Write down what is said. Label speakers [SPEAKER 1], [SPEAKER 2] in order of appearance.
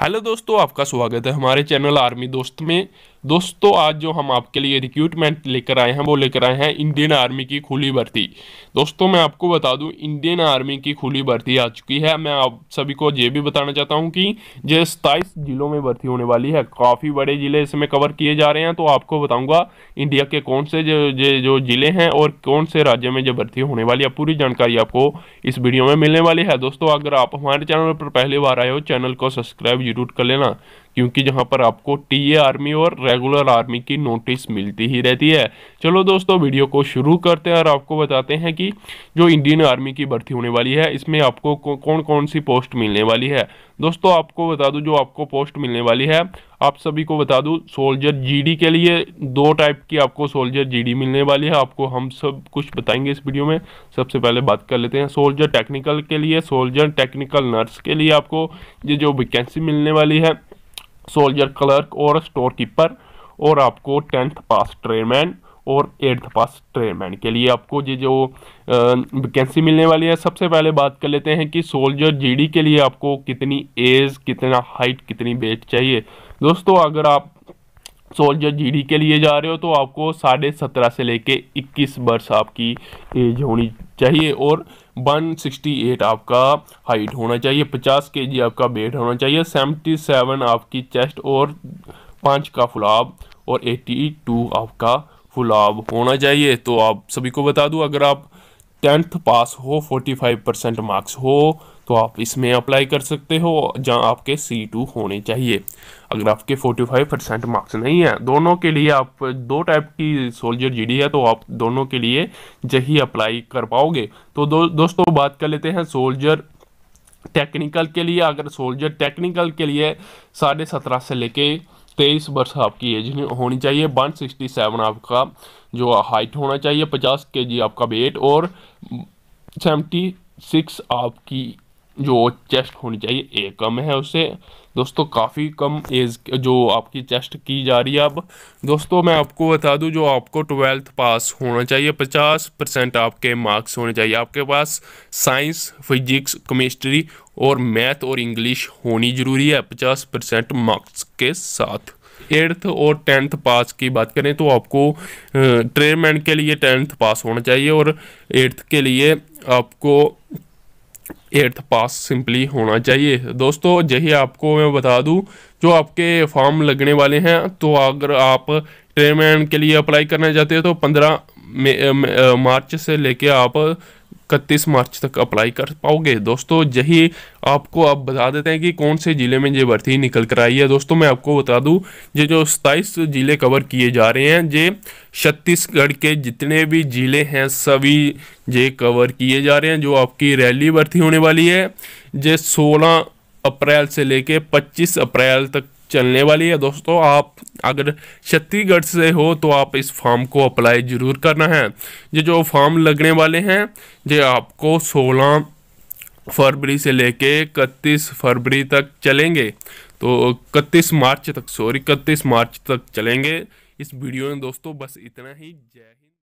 [SPEAKER 1] hello दोस्तों आपका स्वागत है हमारे चैनल आर्मी दोस्त में दोस्तों आज जो हम आपके लिए रिक्रूटमेंट लेकर आए हैं वो लेकर आए हैं इंडियन आर्मी की खुली भर्ती दोस्तों मैं आपको बता दूं इंडियन आर्मी की खुली भर्ती आ चुकी है मैं आप सभी को ये भी बताना चाहता हूं कि जो सताईस जिलों में भर्ती होने वाली है काफ़ी बड़े ज़िले इसमें कवर किए जा रहे हैं तो आपको बताऊँगा इंडिया के कौन से जो जो ज़िले हैं और कौन से राज्य में जो भर्ती होने वाली है पूरी जानकारी आपको इस वीडियो में मिलने वाली है दोस्तों अगर आप हमारे चैनल पर पहली बार आए हो चैनल को सब्सक्राइब जरूर कर लेना क्योंकि जहाँ पर आपको टीए आर्मी और रेगुलर आर्मी की नोटिस मिलती ही रहती है चलो दोस्तों वीडियो को शुरू करते हैं और आपको बताते हैं कि जो इंडियन आर्मी की भर्ती होने वाली है इसमें आपको कौन कौन सी पोस्ट मिलने वाली है दोस्तों आपको बता दूं जो आपको पोस्ट मिलने वाली है आप सभी को बता दूं सोल्जर जीडी के लिए दो टाइप की आपको सोल्जर जीडी मिलने वाली है आपको हम सब कुछ बताएंगे इस वीडियो में सबसे पहले बात कर लेते हैं सोल्जर टेक्निकल के लिए सोल्जर टेक्निकल नर्स के लिए आपको ये जो वैकेंसी मिलने वाली है सोल्जर क्लर्क और स्टोर कीपर और आपको टेंथ पास ट्रेनमैन और एट्थ पास ट्रेनमैन के लिए आपको ये जो वैकेंसी मिलने वाली है सबसे पहले बात कर लेते हैं कि सोल्जर जीडी के लिए आपको कितनी एज कितना हाइट कितनी वेट चाहिए दोस्तों अगर आप सोल्जर जीडी के लिए जा रहे हो तो आपको साढ़े सत्रह से लेके इक्कीस वर्ष आपकी एज होनी चाहिए और 168 आपका हाइट होना चाहिए 50 के जी आपका वेट होना चाहिए 77 आपकी चेस्ट और पाँच का फुलाब और 82 आपका फुलाब होना चाहिए तो आप सभी को बता दूँ अगर आप टेंथ पास हो 45 परसेंट मार्क्स हो तो आप इसमें अप्लाई कर सकते हो जहां आपके सी टू होने चाहिए अगर आपके 45 परसेंट मार्क्स नहीं है दोनों के लिए आप दो टाइप की सोल्जर जीडी है तो आप दोनों के लिए यही अप्लाई कर पाओगे तो दो, दोस्तों बात कर लेते हैं सोल्जर टेक्निकल के लिए अगर सोल्जर टेक्निकल के लिए साढ़े सत्रह से लेके तेईस वर्ष आपकी एज होनी चाहिए वन सिक्सटी सेवन आपका जो हाइट होना चाहिए पचास के जी आपका वेट और सेवेंटी सिक्स आपकी जो चेस्ट होनी चाहिए ए कम है उससे दोस्तों काफ़ी कम एज जो आपकी चेस्ट की जा रही है अब दोस्तों मैं आपको बता दूं जो आपको ट्वेल्थ पास होना चाहिए पचास परसेंट आपके मार्क्स होने चाहिए आपके पास साइंस फिजिक्स केमिस्ट्री और मैथ और इंग्लिश होनी ज़रूरी है पचास परसेंट मार्क्स के साथ एट्थ और टेंथ पास की बात करें तो आपको ट्रेनमेंट के लिए टेंथ पास होना चाहिए और एट्थ के लिए आपको एट्थ पास सिंपली होना चाहिए दोस्तों यही आपको मैं बता दूं जो आपके फॉर्म लगने वाले हैं तो अगर आप ट्रेनमैन के लिए अप्लाई करना चाहते हो तो पंद्रह मार्च से लेके आप इकतीस मार्च तक अप्लाई कर पाओगे दोस्तों यही आपको आप बता देते हैं कि कौन से ज़िले में ये भर्ती निकल कर आई है दोस्तों मैं आपको बता दूं ये जो सताईस ज़िले कवर किए जा रहे हैं ये छत्तीसगढ़ के जितने भी ज़िले हैं सभी ये कवर किए जा रहे हैं जो आपकी रैली भर्ती होने वाली है ये सोलह अप्रैल से लेके 25 अप्रैल तक चलने वाली है दोस्तों आप अगर छत्तीसगढ़ से हो तो आप इस फॉर्म को अप्लाई ज़रूर करना है ये जो फॉर्म लगने वाले हैं ये आपको 16 फरवरी से लेके इकतीस फरवरी तक चलेंगे तो इकतीस मार्च तक सॉरी इकतीस मार्च तक चलेंगे इस वीडियो में दोस्तों बस इतना ही जय